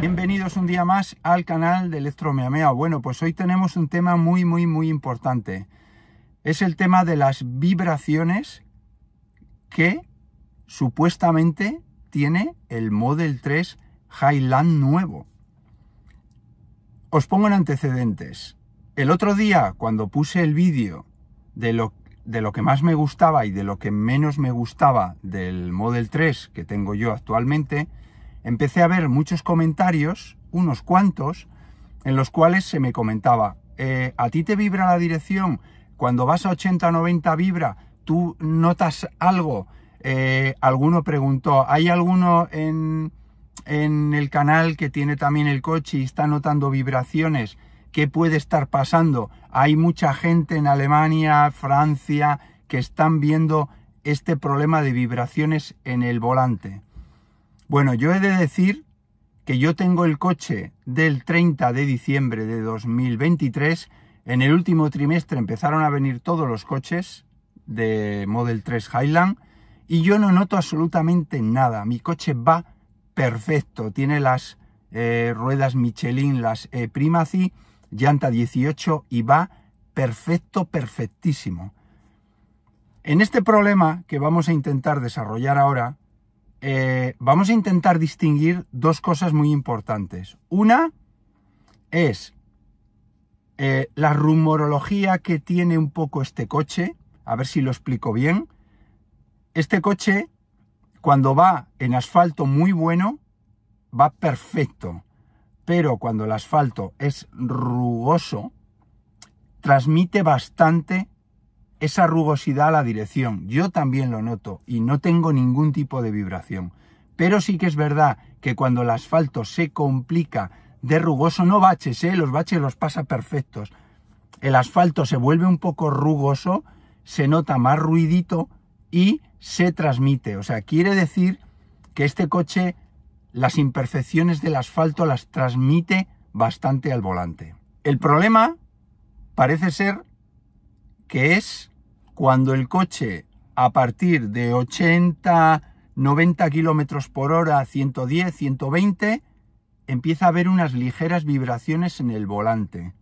Bienvenidos un día más al canal de Electromeamea. Bueno, pues hoy tenemos un tema muy, muy, muy importante. Es el tema de las vibraciones que supuestamente tiene el Model 3 Highland nuevo. Os pongo en antecedentes. El otro día, cuando puse el vídeo de lo, de lo que más me gustaba y de lo que menos me gustaba del Model 3 que tengo yo actualmente, empecé a ver muchos comentarios, unos cuantos, en los cuales se me comentaba, eh, ¿a ti te vibra la dirección? Cuando vas a 80 90 vibra, ¿tú notas algo? Eh, alguno preguntó, ¿hay alguno en, en el canal que tiene también el coche y está notando vibraciones? ¿Qué puede estar pasando? Hay mucha gente en Alemania, Francia, que están viendo este problema de vibraciones en el volante. Bueno, yo he de decir que yo tengo el coche del 30 de diciembre de 2023. En el último trimestre empezaron a venir todos los coches de Model 3 Highland y yo no noto absolutamente nada. Mi coche va perfecto. Tiene las eh, ruedas Michelin, las e Primacy, llanta 18 y va perfecto, perfectísimo. En este problema que vamos a intentar desarrollar ahora, eh, vamos a intentar distinguir dos cosas muy importantes. Una es eh, la rumorología que tiene un poco este coche, a ver si lo explico bien. Este coche, cuando va en asfalto muy bueno, va perfecto, pero cuando el asfalto es rugoso, transmite bastante esa rugosidad a la dirección. Yo también lo noto y no tengo ningún tipo de vibración. Pero sí que es verdad que cuando el asfalto se complica de rugoso, no baches, ¿eh? los baches los pasa perfectos. El asfalto se vuelve un poco rugoso, se nota más ruidito y se transmite. O sea, quiere decir que este coche las imperfecciones del asfalto las transmite bastante al volante. El problema parece ser que es cuando el coche a partir de 80, 90 kilómetros por hora, 110, 120, empieza a haber unas ligeras vibraciones en el volante.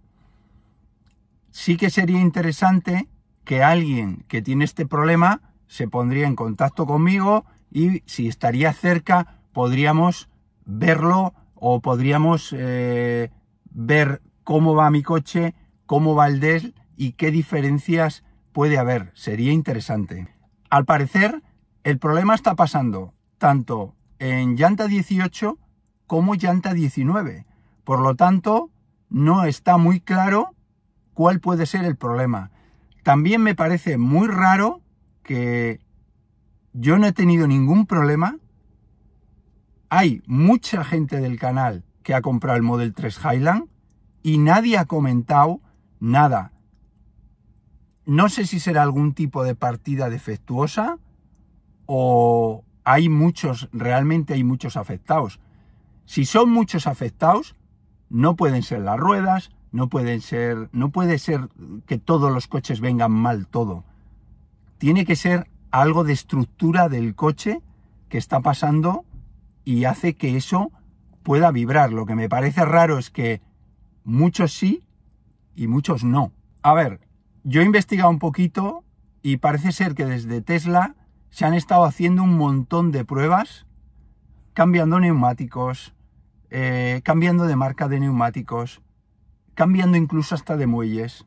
Sí que sería interesante que alguien que tiene este problema se pondría en contacto conmigo y si estaría cerca podríamos verlo o podríamos eh, ver cómo va mi coche, cómo va el DEL y qué diferencias puede haber, sería interesante. Al parecer, el problema está pasando tanto en llanta 18 como llanta 19. Por lo tanto, no está muy claro cuál puede ser el problema. También me parece muy raro que yo no he tenido ningún problema. Hay mucha gente del canal que ha comprado el Model 3 Highland y nadie ha comentado nada. No sé si será algún tipo de partida defectuosa o hay muchos, realmente hay muchos afectados. Si son muchos afectados, no pueden ser las ruedas, no pueden ser, no puede ser que todos los coches vengan mal todo. Tiene que ser algo de estructura del coche que está pasando y hace que eso pueda vibrar. Lo que me parece raro es que muchos sí y muchos no. A ver, yo he investigado un poquito y parece ser que desde Tesla se han estado haciendo un montón de pruebas cambiando neumáticos, eh, cambiando de marca de neumáticos, cambiando incluso hasta de muelles.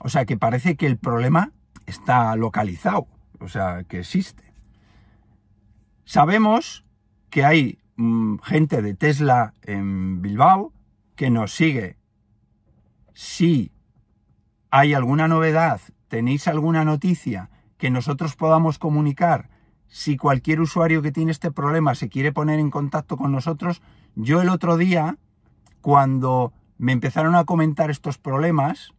O sea que parece que el problema está localizado, o sea que existe. Sabemos que hay mm, gente de Tesla en Bilbao que nos sigue. Sí, ¿Hay alguna novedad? ¿Tenéis alguna noticia que nosotros podamos comunicar? Si cualquier usuario que tiene este problema se quiere poner en contacto con nosotros, yo el otro día, cuando me empezaron a comentar estos problemas,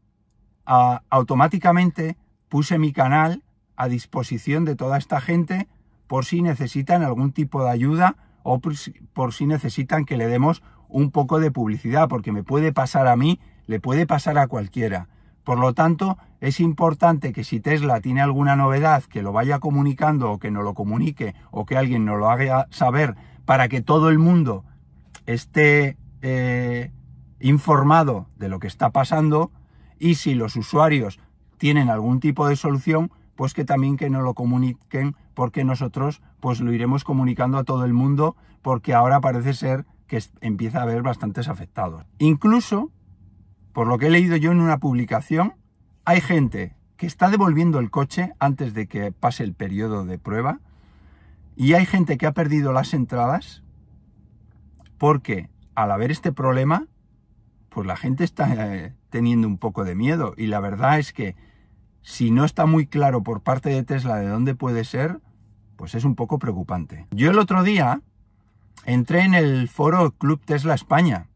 automáticamente puse mi canal a disposición de toda esta gente por si necesitan algún tipo de ayuda o por si necesitan que le demos un poco de publicidad, porque me puede pasar a mí, le puede pasar a cualquiera. Por lo tanto, es importante que si Tesla tiene alguna novedad, que lo vaya comunicando o que no lo comunique o que alguien nos lo haga saber para que todo el mundo esté eh, informado de lo que está pasando y si los usuarios tienen algún tipo de solución, pues que también que nos lo comuniquen porque nosotros pues lo iremos comunicando a todo el mundo porque ahora parece ser que empieza a haber bastantes afectados. Incluso por lo que he leído yo en una publicación, hay gente que está devolviendo el coche antes de que pase el periodo de prueba y hay gente que ha perdido las entradas porque al haber este problema, pues la gente está eh, teniendo un poco de miedo y la verdad es que si no está muy claro por parte de Tesla de dónde puede ser, pues es un poco preocupante. Yo el otro día entré en el foro Club Tesla España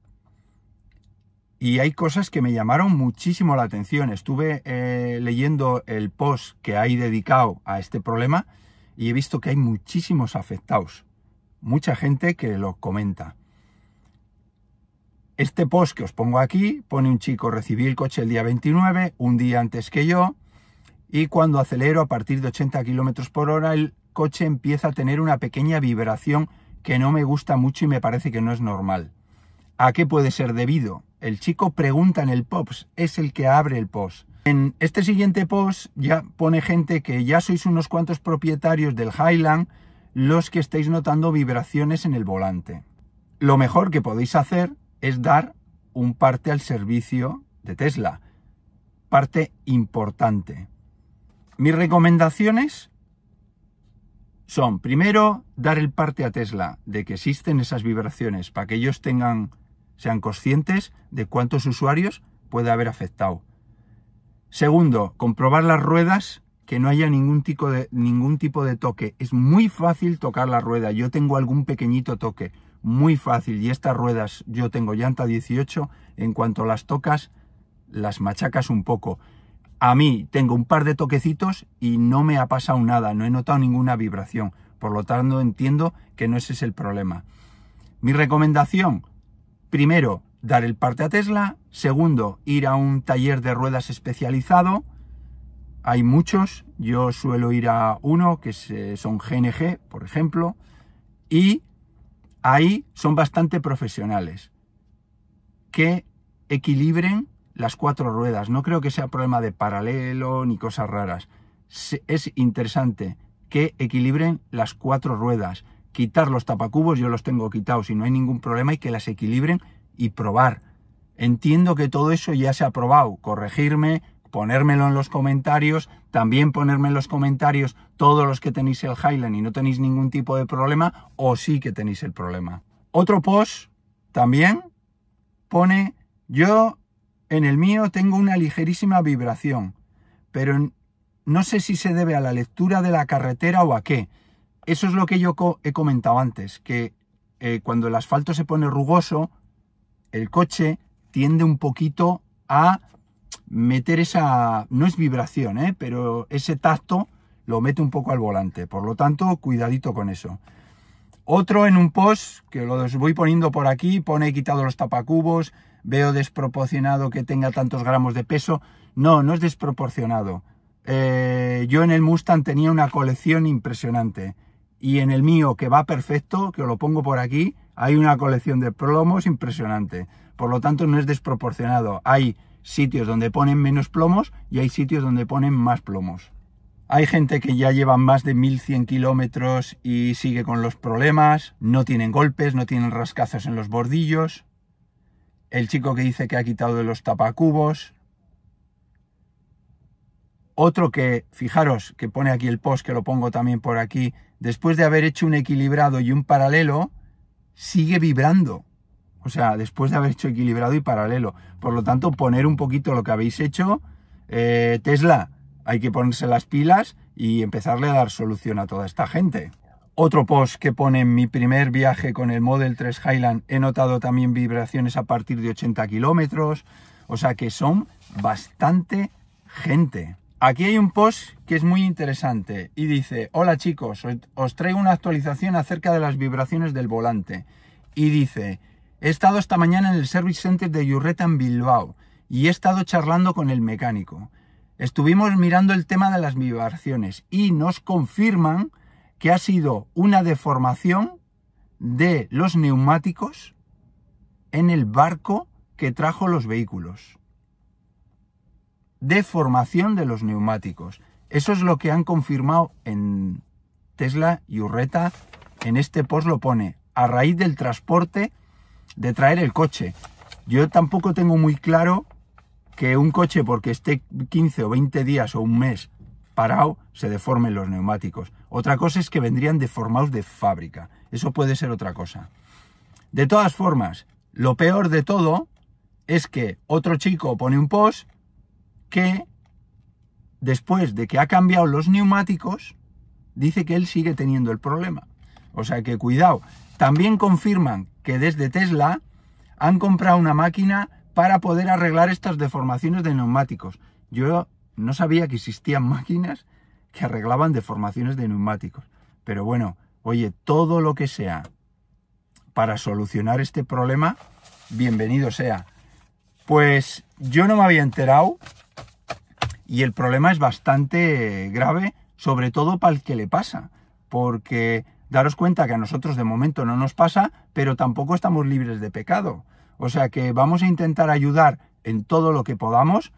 y hay cosas que me llamaron muchísimo la atención. Estuve eh, leyendo el post que hay dedicado a este problema y he visto que hay muchísimos afectados, mucha gente que lo comenta. Este post que os pongo aquí pone un chico, recibí el coche el día 29, un día antes que yo, y cuando acelero a partir de 80 km por hora, el coche empieza a tener una pequeña vibración que no me gusta mucho y me parece que no es normal. ¿A qué puede ser debido? el chico pregunta en el POPS, es el que abre el post? En este siguiente post ya pone gente que ya sois unos cuantos propietarios del Highland los que estáis notando vibraciones en el volante. Lo mejor que podéis hacer es dar un parte al servicio de Tesla. Parte importante. Mis recomendaciones son, primero, dar el parte a Tesla de que existen esas vibraciones para que ellos tengan sean conscientes de cuántos usuarios puede haber afectado. Segundo, comprobar las ruedas, que no haya ningún tipo, de, ningún tipo de toque. Es muy fácil tocar la rueda. Yo tengo algún pequeñito toque, muy fácil. Y estas ruedas, yo tengo llanta 18, en cuanto las tocas, las machacas un poco. A mí tengo un par de toquecitos y no me ha pasado nada, no he notado ninguna vibración. Por lo tanto, entiendo que no ese es el problema. Mi recomendación, primero, dar el parte a Tesla, segundo, ir a un taller de ruedas especializado, hay muchos, yo suelo ir a uno, que eh, son GNG, por ejemplo, y ahí son bastante profesionales, que equilibren las cuatro ruedas. No creo que sea problema de paralelo ni cosas raras. Es interesante que equilibren las cuatro ruedas, quitar los tapacubos, yo los tengo quitados y no hay ningún problema y que las equilibren y probar. Entiendo que todo eso ya se ha probado, corregirme, ponérmelo en los comentarios, también ponerme en los comentarios todos los que tenéis el Highland y no tenéis ningún tipo de problema o sí que tenéis el problema. Otro post también pone yo en el mío tengo una ligerísima vibración, pero no sé si se debe a la lectura de la carretera o a qué eso es lo que yo he comentado antes, que eh, cuando el asfalto se pone rugoso, el coche tiende un poquito a meter esa, no es vibración, ¿eh? pero ese tacto lo mete un poco al volante. Por lo tanto, cuidadito con eso. Otro en un post, que los voy poniendo por aquí, pone he quitado los tapacubos, veo desproporcionado que tenga tantos gramos de peso. No, no es desproporcionado. Eh, yo en el Mustang tenía una colección impresionante y en el mío, que va perfecto, que os lo pongo por aquí, hay una colección de plomos impresionante. Por lo tanto, no es desproporcionado. Hay sitios donde ponen menos plomos y hay sitios donde ponen más plomos. Hay gente que ya lleva más de 1100 kilómetros y sigue con los problemas, no tienen golpes, no tienen rascazos en los bordillos. El chico que dice que ha quitado de los tapacubos. Otro que, fijaros, que pone aquí el post, que lo pongo también por aquí, después de haber hecho un equilibrado y un paralelo, sigue vibrando. O sea, después de haber hecho equilibrado y paralelo. Por lo tanto, poner un poquito lo que habéis hecho. Eh, Tesla, hay que ponerse las pilas y empezarle a dar solución a toda esta gente. Otro post que pone en mi primer viaje con el Model 3 Highland, he notado también vibraciones a partir de 80 kilómetros. O sea que son bastante gente. Aquí hay un post que es muy interesante y dice, hola chicos, os traigo una actualización acerca de las vibraciones del volante. Y dice, he estado esta mañana en el Service Center de Yurreta en Bilbao y he estado charlando con el mecánico. Estuvimos mirando el tema de las vibraciones y nos confirman que ha sido una deformación de los neumáticos en el barco que trajo los vehículos deformación de los neumáticos. Eso es lo que han confirmado en Tesla y Urreta. En este post lo pone, a raíz del transporte de traer el coche. Yo tampoco tengo muy claro que un coche, porque esté 15 o 20 días o un mes parado, se deformen los neumáticos. Otra cosa es que vendrían deformados de fábrica. Eso puede ser otra cosa. De todas formas, lo peor de todo es que otro chico pone un post que después de que ha cambiado los neumáticos, dice que él sigue teniendo el problema. O sea que cuidado. También confirman que desde Tesla han comprado una máquina para poder arreglar estas deformaciones de neumáticos. Yo no sabía que existían máquinas que arreglaban deformaciones de neumáticos. Pero bueno, oye, todo lo que sea para solucionar este problema, bienvenido sea. Pues yo no me había enterado, y el problema es bastante grave, sobre todo para el que le pasa, porque daros cuenta que a nosotros de momento no nos pasa, pero tampoco estamos libres de pecado. O sea que vamos a intentar ayudar en todo lo que podamos,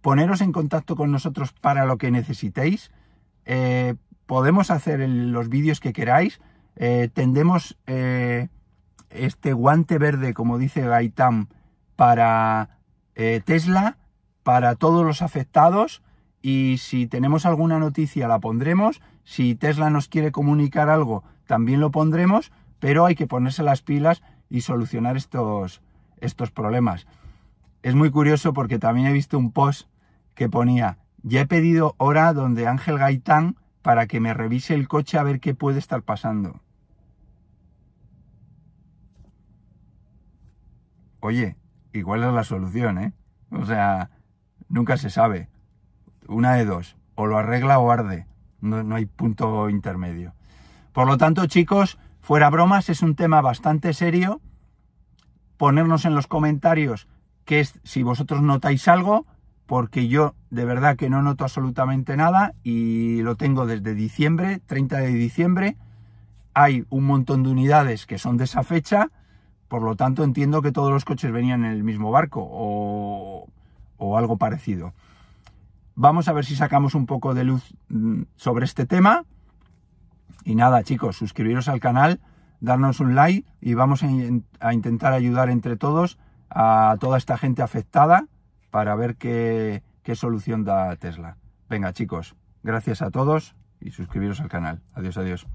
poneros en contacto con nosotros para lo que necesitéis, eh, podemos hacer los vídeos que queráis, eh, tendemos eh, este guante verde, como dice Gaitán, para Tesla, para todos los afectados y si tenemos alguna noticia la pondremos, si Tesla nos quiere comunicar algo también lo pondremos, pero hay que ponerse las pilas y solucionar estos, estos problemas. Es muy curioso porque también he visto un post que ponía, ya he pedido hora donde Ángel Gaitán para que me revise el coche a ver qué puede estar pasando. Oye, igual es la solución, ¿eh? O sea, nunca se sabe. Una de dos, o lo arregla o arde. No, no hay punto intermedio. Por lo tanto, chicos, fuera bromas, es un tema bastante serio. Ponernos en los comentarios que es, si vosotros notáis algo, porque yo de verdad que no noto absolutamente nada y lo tengo desde diciembre, 30 de diciembre. Hay un montón de unidades que son de esa fecha, por lo tanto entiendo que todos los coches venían en el mismo barco o o algo parecido. Vamos a ver si sacamos un poco de luz mm, sobre este tema. Y nada, chicos, suscribiros al canal, darnos un like y vamos a, intentar ayudar entre todos a toda esta gente afectada para ver qué solución da Tesla. Venga, chicos, gracias a todos y suscribiros al canal. Adiós, adiós.